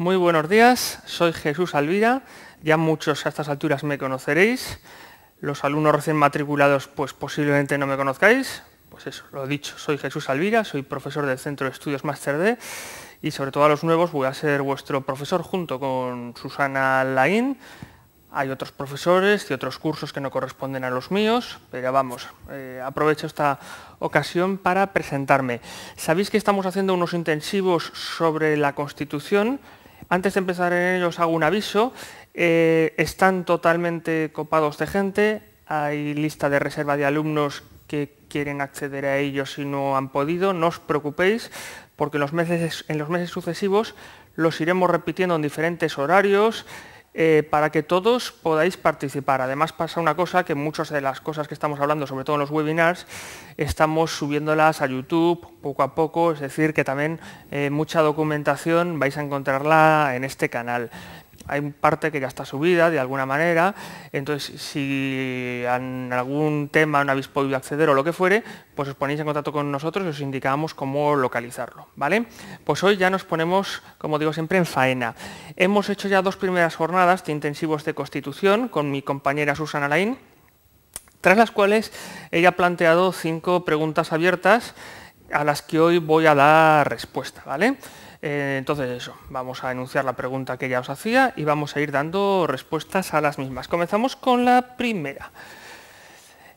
Muy buenos días, soy Jesús Alvira, ya muchos a estas alturas me conoceréis, los alumnos recién matriculados pues posiblemente no me conozcáis, pues eso, lo dicho, soy Jesús Alvira, soy profesor del Centro de Estudios Máster D y sobre todo a los nuevos voy a ser vuestro profesor junto con Susana Laín, hay otros profesores y otros cursos que no corresponden a los míos, pero vamos, eh, aprovecho esta ocasión para presentarme. Sabéis que estamos haciendo unos intensivos sobre la Constitución, antes de empezar en ellos hago un aviso. Eh, están totalmente copados de gente. Hay lista de reserva de alumnos que quieren acceder a ellos y no han podido. No os preocupéis porque los meses, en los meses sucesivos los iremos repitiendo en diferentes horarios. Eh, para que todos podáis participar. Además pasa una cosa, que muchas de las cosas que estamos hablando, sobre todo en los webinars, estamos subiéndolas a YouTube poco a poco, es decir, que también eh, mucha documentación vais a encontrarla en este canal hay parte que ya está subida de alguna manera, entonces si en algún tema no habéis podido acceder o lo que fuere, pues os ponéis en contacto con nosotros y os indicamos cómo localizarlo. ¿vale? Pues hoy ya nos ponemos, como digo siempre, en faena. Hemos hecho ya dos primeras jornadas de intensivos de constitución con mi compañera Susana Alain, tras las cuales ella ha planteado cinco preguntas abiertas a las que hoy voy a dar respuesta. ¿vale? Eh, entonces eso, vamos a enunciar la pregunta que ya os hacía y vamos a ir dando respuestas a las mismas. Comenzamos con la primera.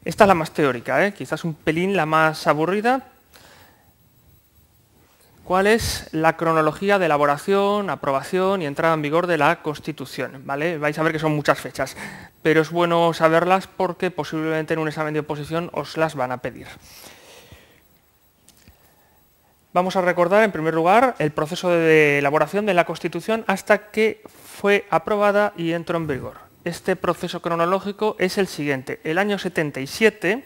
Esta es la más teórica, ¿eh? quizás un pelín la más aburrida. ¿Cuál es la cronología de elaboración, aprobación y entrada en vigor de la Constitución? ¿Vale? Vais a ver que son muchas fechas, pero es bueno saberlas porque posiblemente en un examen de oposición os las van a pedir. Vamos a recordar, en primer lugar, el proceso de elaboración de la Constitución hasta que fue aprobada y entró en vigor. Este proceso cronológico es el siguiente. El año 77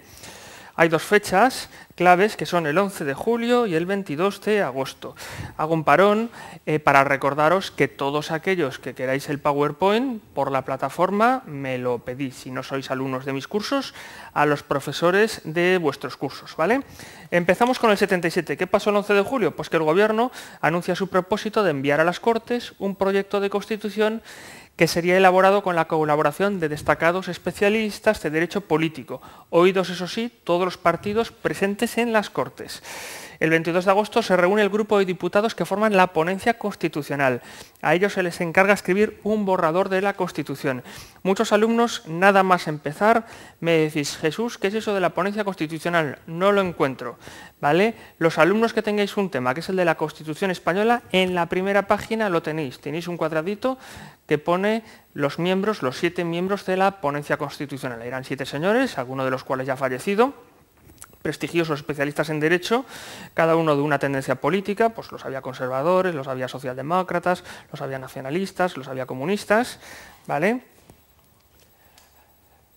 hay dos fechas claves que son el 11 de julio y el 22 de agosto. Hago un parón eh, para recordaros que todos aquellos que queráis el PowerPoint por la plataforma me lo pedís, si no sois alumnos de mis cursos, a los profesores de vuestros cursos. ¿vale? Empezamos con el 77. ¿Qué pasó el 11 de julio? Pues que el Gobierno anuncia su propósito de enviar a las Cortes un proyecto de Constitución que sería elaborado con la colaboración de destacados especialistas de derecho político, oídos, eso sí, todos los partidos presentes en las Cortes. El 22 de agosto se reúne el grupo de diputados que forman la ponencia constitucional. A ellos se les encarga escribir un borrador de la Constitución. Muchos alumnos, nada más empezar, me decís, Jesús, ¿qué es eso de la ponencia constitucional? No lo encuentro. ¿Vale? Los alumnos que tengáis un tema, que es el de la Constitución española, en la primera página lo tenéis. Tenéis un cuadradito que pone los miembros, los siete miembros de la ponencia constitucional. Eran siete señores, alguno de los cuales ya ha fallecido prestigiosos especialistas en derecho, cada uno de una tendencia política, pues los había conservadores, los había socialdemócratas, los había nacionalistas, los había comunistas, ¿vale?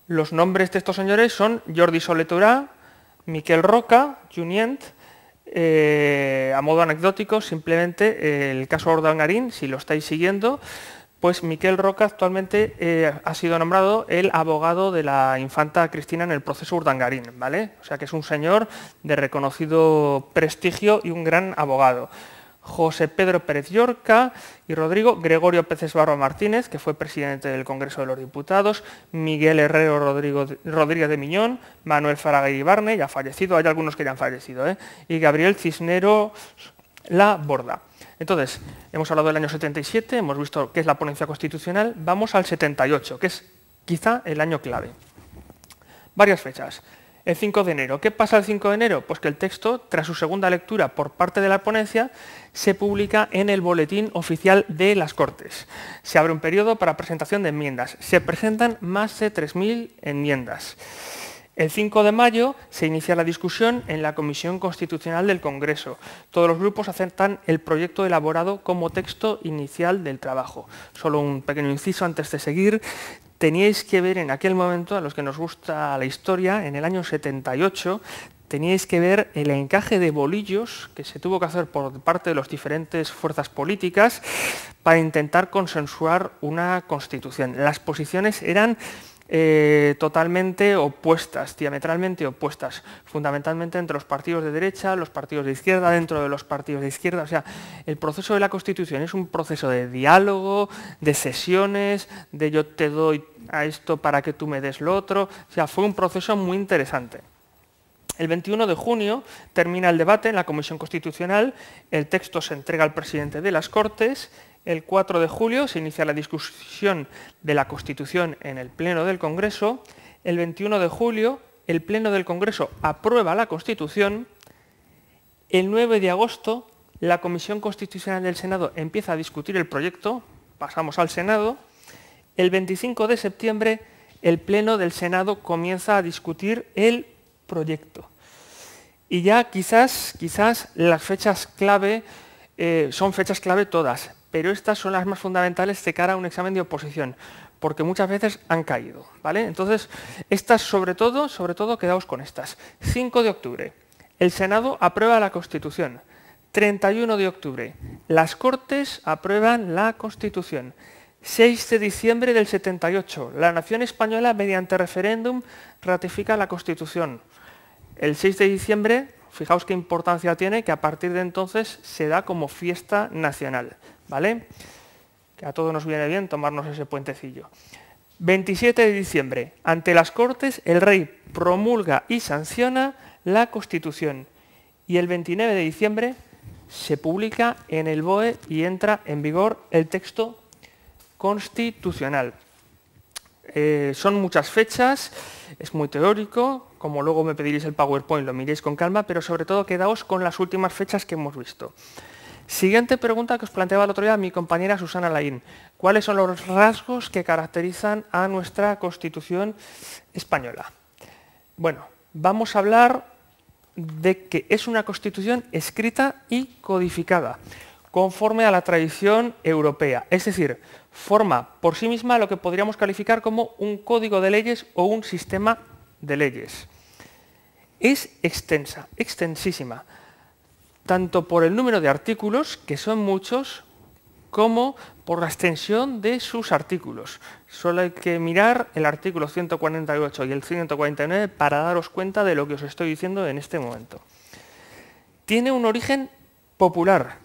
Los nombres de estos señores son Jordi Soleturá, Miquel Roca, Junient, eh, a modo anecdótico, simplemente eh, el caso Ordangarín, si lo estáis siguiendo, pues Miquel Roca actualmente eh, ha sido nombrado el abogado de la infanta Cristina en el proceso Urdangarín, ¿vale? O sea que es un señor de reconocido prestigio y un gran abogado. José Pedro Pérez Llorca y Rodrigo Gregorio Peces Barro Martínez, que fue presidente del Congreso de los Diputados, Miguel Herrero Rodríguez de Miñón, Manuel y Barne, ya fallecido, hay algunos que ya han fallecido, ¿eh? y Gabriel Cisnero la borda. Entonces, hemos hablado del año 77, hemos visto qué es la ponencia constitucional, vamos al 78, que es quizá el año clave. Varias fechas. El 5 de enero. ¿Qué pasa el 5 de enero? Pues que el texto, tras su segunda lectura por parte de la ponencia, se publica en el Boletín Oficial de las Cortes. Se abre un periodo para presentación de enmiendas. Se presentan más de 3.000 enmiendas. El 5 de mayo se inicia la discusión en la Comisión Constitucional del Congreso. Todos los grupos aceptan el proyecto elaborado como texto inicial del trabajo. Solo un pequeño inciso antes de seguir. Teníais que ver en aquel momento, a los que nos gusta la historia, en el año 78, teníais que ver el encaje de bolillos que se tuvo que hacer por parte de las diferentes fuerzas políticas para intentar consensuar una constitución. Las posiciones eran eh, totalmente opuestas, diametralmente opuestas, fundamentalmente entre los partidos de derecha, los partidos de izquierda, dentro de los partidos de izquierda. O sea, el proceso de la Constitución es un proceso de diálogo, de sesiones, de yo te doy a esto para que tú me des lo otro. O sea, fue un proceso muy interesante. El 21 de junio termina el debate en la Comisión Constitucional, el texto se entrega al presidente de las Cortes el 4 de julio se inicia la discusión de la Constitución en el Pleno del Congreso. El 21 de julio el Pleno del Congreso aprueba la Constitución. El 9 de agosto la Comisión Constitucional del Senado empieza a discutir el proyecto. Pasamos al Senado. El 25 de septiembre el Pleno del Senado comienza a discutir el proyecto. Y ya quizás, quizás las fechas clave eh, son fechas clave todas, pero estas son las más fundamentales de cara a un examen de oposición, porque muchas veces han caído, ¿vale? Entonces, estas sobre todo, sobre todo, quedaos con estas. 5 de octubre, el Senado aprueba la Constitución. 31 de octubre, las Cortes aprueban la Constitución. 6 de diciembre del 78, la nación española mediante referéndum ratifica la Constitución. El 6 de diciembre, fijaos qué importancia tiene, que a partir de entonces se da como fiesta nacional. ¿vale? Que a todos nos viene bien tomarnos ese puentecillo. 27 de diciembre, ante las Cortes, el rey promulga y sanciona la Constitución. Y el 29 de diciembre se publica en el BOE y entra en vigor el texto constitucional. Eh, son muchas fechas, es muy teórico, como luego me pediréis el PowerPoint, lo miréis con calma, pero sobre todo quedaos con las últimas fechas que hemos visto. Siguiente pregunta que os planteaba el otro día mi compañera Susana Laín. ¿Cuáles son los rasgos que caracterizan a nuestra Constitución española? Bueno, vamos a hablar de que es una Constitución escrita y codificada, conforme a la tradición europea. Es decir, forma por sí misma lo que podríamos calificar como un código de leyes o un sistema de leyes. Es extensa, extensísima tanto por el número de artículos, que son muchos, como por la extensión de sus artículos. Solo hay que mirar el artículo 148 y el 149 para daros cuenta de lo que os estoy diciendo en este momento. Tiene un origen popular.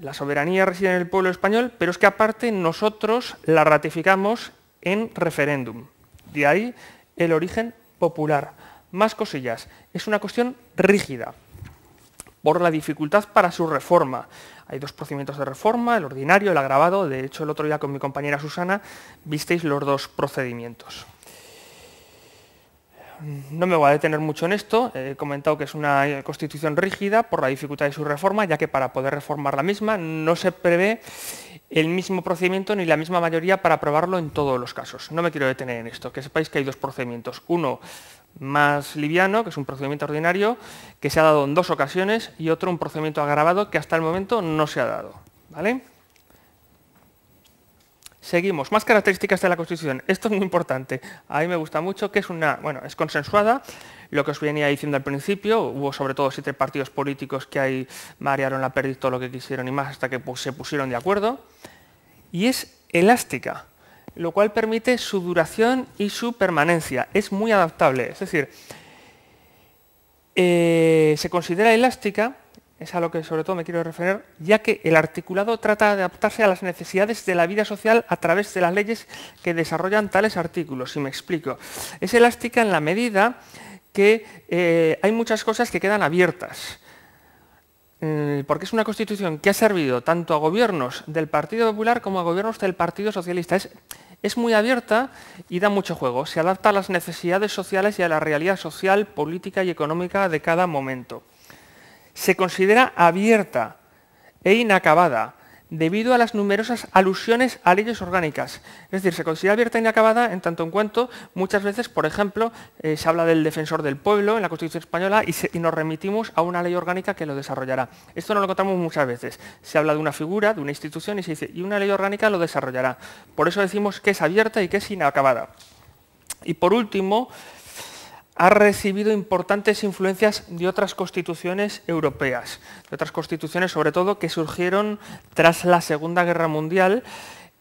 La soberanía reside en el pueblo español, pero es que aparte nosotros la ratificamos en referéndum. De ahí el origen popular. Más cosillas. Es una cuestión rígida por la dificultad para su reforma. Hay dos procedimientos de reforma, el ordinario, el agravado. De hecho, el otro día con mi compañera Susana visteis los dos procedimientos. No me voy a detener mucho en esto, he comentado que es una eh, constitución rígida por la dificultad de su reforma, ya que para poder reformar la misma no se prevé el mismo procedimiento ni la misma mayoría para aprobarlo en todos los casos. No me quiero detener en esto, que sepáis que hay dos procedimientos. Uno más liviano, que es un procedimiento ordinario, que se ha dado en dos ocasiones, y otro, un procedimiento agravado, que hasta el momento no se ha dado. ¿vale? Seguimos, más características de la Constitución. Esto es muy importante, a mí me gusta mucho, que es una, bueno, es consensuada, lo que os venía diciendo al principio, hubo sobre todo siete partidos políticos que ahí marearon la y todo lo que quisieron y más hasta que pues, se pusieron de acuerdo, y es elástica lo cual permite su duración y su permanencia. Es muy adaptable, es decir, eh, se considera elástica, es a lo que sobre todo me quiero referir, ya que el articulado trata de adaptarse a las necesidades de la vida social a través de las leyes que desarrollan tales artículos, si me explico. Es elástica en la medida que eh, hay muchas cosas que quedan abiertas. Mm, porque es una constitución que ha servido tanto a gobiernos del Partido Popular como a gobiernos del Partido Socialista. Es, muy abierta y da mucho juego. Se adapta a las necesidades sociales y a la realidad social, política y económica de cada momento. Se considera abierta e inacabada debido a las numerosas alusiones a leyes orgánicas. Es decir, se considera abierta y inacabada en tanto en cuanto muchas veces, por ejemplo, eh, se habla del defensor del pueblo en la Constitución española y, y, nos remitimos a una ley orgánica que lo desarrollará. Esto no lo contamos muchas veces. Se habla de una figura, de una institución y se dice, y una ley orgánica lo desarrollará. Por eso decimos que es abierta y que es inacabada. Y por último, ha recibido importantes influencias de otras constituciones europeas, de otras constituciones sobre todo que surgieron tras la Segunda Guerra Mundial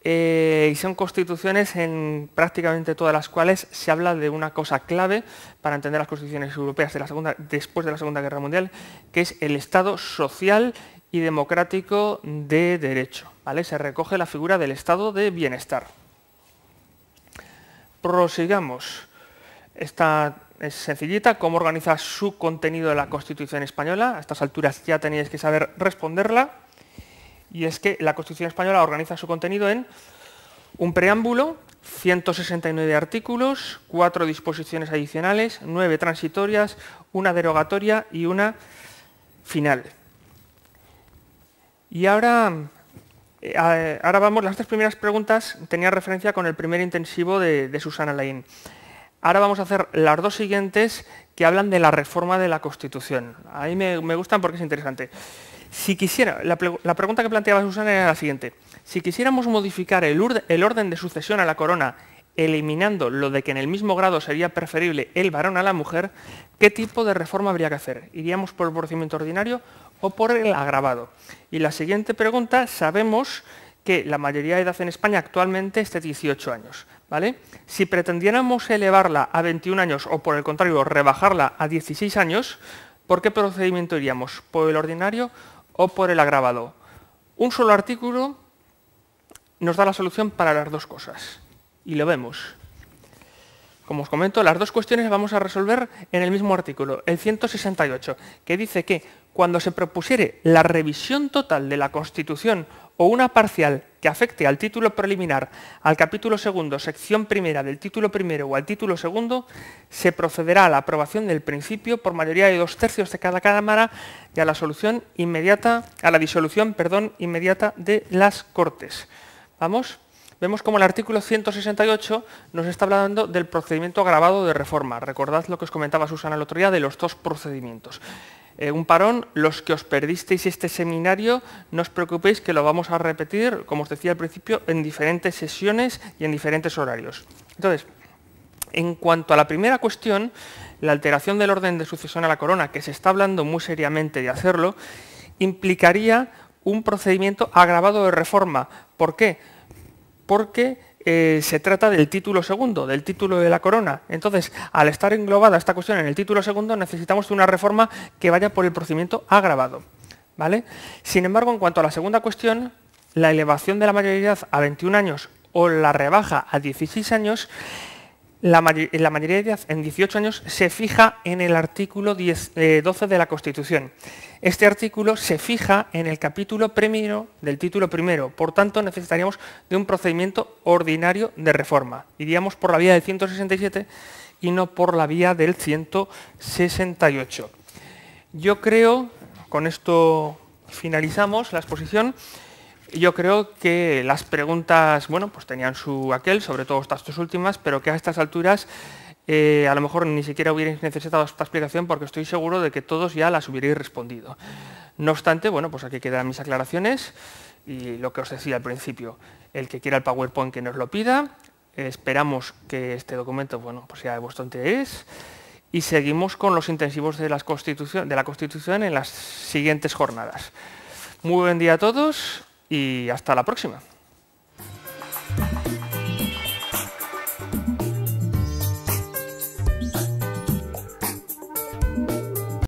eh, y son constituciones en prácticamente todas las cuales se habla de una cosa clave para entender las constituciones europeas de la segunda, después de la Segunda Guerra Mundial, que es el Estado social y democrático de derecho. ¿vale? Se recoge la figura del Estado de bienestar. Prosigamos. Esta es sencillita, cómo organiza su contenido de la Constitución Española. A estas alturas ya teníais que saber responderla. Y es que la Constitución Española organiza su contenido en un preámbulo, 169 artículos, cuatro disposiciones adicionales, nueve transitorias, una derogatoria y una final. Y ahora, eh, ahora vamos, las tres primeras preguntas tenían referencia con el primer intensivo de, de Susana Laín. Ahora vamos a hacer las dos siguientes que hablan de la reforma de la Constitución. A mí me, gustan porque es interesante. Si quisiera, la, pregunta que planteaba Susana era la siguiente. Si quisiéramos modificar el, el orden de sucesión a la corona, eliminando lo de que en el mismo grado sería preferible el varón a la mujer, ¿qué tipo de reforma habría que hacer? ¿Iríamos por el procedimiento ordinario o por el agravado? Y la siguiente pregunta, sabemos que la mayoría de edad en España actualmente es de 18 años. Si pretendiéramos elevarla a 21 años o por el contrario rebajarla a 16 años, ¿por qué procedimiento iríamos? ¿Por el ordinario o por el agravado? Un solo artículo nos da la solución para las dos cosas y lo vemos. Como os comento, las dos cuestiones vamos a resolver en el mismo artículo, el 168, que dice que cuando se propusiere la revisión total de la Constitución o una parcial que afecte al título preliminar, al capítulo segundo, sección primera del título primero o al título segundo, se procederá a la aprobación del principio por mayoría de dos tercios de cada Cámara y a la solución inmediata, a la disolución perdón, inmediata de las Cortes. Vamos, vemos como el artículo 168 nos está hablando del procedimiento agravado de reforma. Recordad lo que os comentaba Susana el otro día de los dos procedimientos. Eh, un parón. Los que os perdisteis este seminario, no os preocupéis que lo vamos a repetir, como os decía al principio, en diferentes sesiones y en diferentes horarios. Entonces, en cuanto a la primera cuestión, la alteración del orden de sucesión a la corona, que se está hablando muy seriamente de hacerlo, implicaría un procedimiento agravado de reforma. ¿Por qué? Porque eh, se trata del título segundo, del título de la corona. Entonces, al estar englobada esta cuestión en el título segundo, necesitamos una reforma que vaya por el procedimiento agravado. ¿vale? Sin embargo, en cuanto a la segunda cuestión, la elevación de la mayoría a 21 años o la rebaja a 16 años, la, mayoría de en 18 años, se fija en el artículo 12 eh, de la Constitución. Este artículo se fija en el capítulo primero del título primero, por tanto necesitaríamos de un procedimiento ordinario de reforma. Iríamos por la vía del 167 y no por la vía del 168. Yo creo, con esto finalizamos la exposición, yo creo que las preguntas, bueno, pues tenían su aquel, sobre todo estas dos últimas, pero que a estas alturas eh, a lo mejor ni siquiera hubierais necesitado esta explicación porque estoy seguro de que todos ya las hubierais respondido. No obstante, bueno, pues aquí quedan mis aclaraciones y lo que os decía al principio, el que quiera el PowerPoint que nos lo pida, esperamos que este documento, bueno, pues sea de vuestro interés y seguimos con los intensivos de la Constitución en las siguientes jornadas. Muy buen día a todos y hasta la próxima.